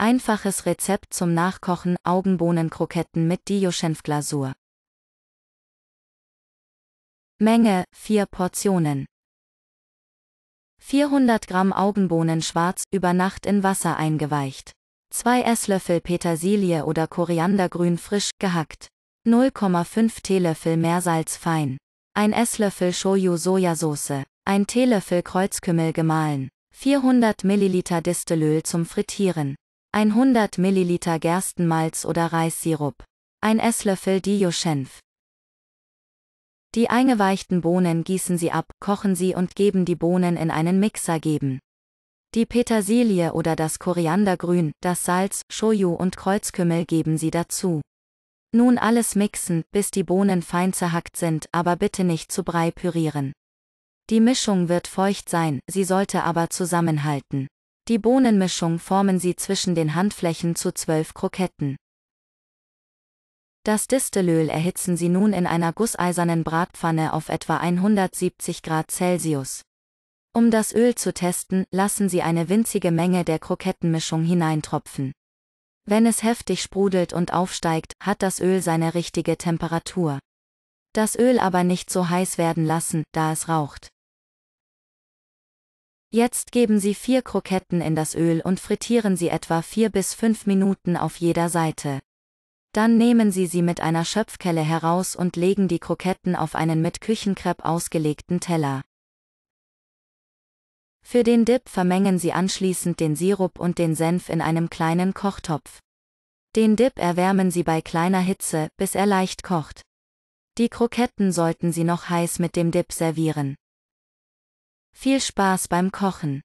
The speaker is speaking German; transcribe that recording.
Einfaches Rezept zum Nachkochen Augenbohnenkroketten mit Dioschenfglasur. Menge 4 Portionen. 400 Gramm Augenbohnen schwarz über Nacht in Wasser eingeweicht. 2 Esslöffel Petersilie oder Koriandergrün frisch gehackt. 0,5 Teelöffel Meersalz fein. 1 Esslöffel Shoyu Sojasauce. 1 Teelöffel Kreuzkümmel gemahlen. 400 Milliliter Distelöl zum Frittieren. 100 ml Gerstenmalz oder Reissirup. Ein Esslöffel Dioschenf. Die eingeweichten Bohnen gießen Sie ab, kochen Sie und geben die Bohnen in einen Mixer geben. Die Petersilie oder das Koriandergrün, das Salz, Shoyu und Kreuzkümmel geben Sie dazu. Nun alles mixen, bis die Bohnen fein zerhackt sind, aber bitte nicht zu Brei pürieren. Die Mischung wird feucht sein, sie sollte aber zusammenhalten. Die Bohnenmischung formen sie zwischen den Handflächen zu zwölf Kroketten. Das Distelöl erhitzen sie nun in einer gusseisernen Bratpfanne auf etwa 170 Grad Celsius. Um das Öl zu testen, lassen sie eine winzige Menge der Krokettenmischung hineintropfen. Wenn es heftig sprudelt und aufsteigt, hat das Öl seine richtige Temperatur. Das Öl aber nicht so heiß werden lassen, da es raucht. Jetzt geben Sie vier Kroketten in das Öl und frittieren sie etwa vier bis fünf Minuten auf jeder Seite. Dann nehmen Sie sie mit einer Schöpfkelle heraus und legen die Kroketten auf einen mit Küchenkrepp ausgelegten Teller. Für den Dip vermengen Sie anschließend den Sirup und den Senf in einem kleinen Kochtopf. Den Dip erwärmen Sie bei kleiner Hitze, bis er leicht kocht. Die Kroketten sollten Sie noch heiß mit dem Dip servieren. Viel Spaß beim Kochen!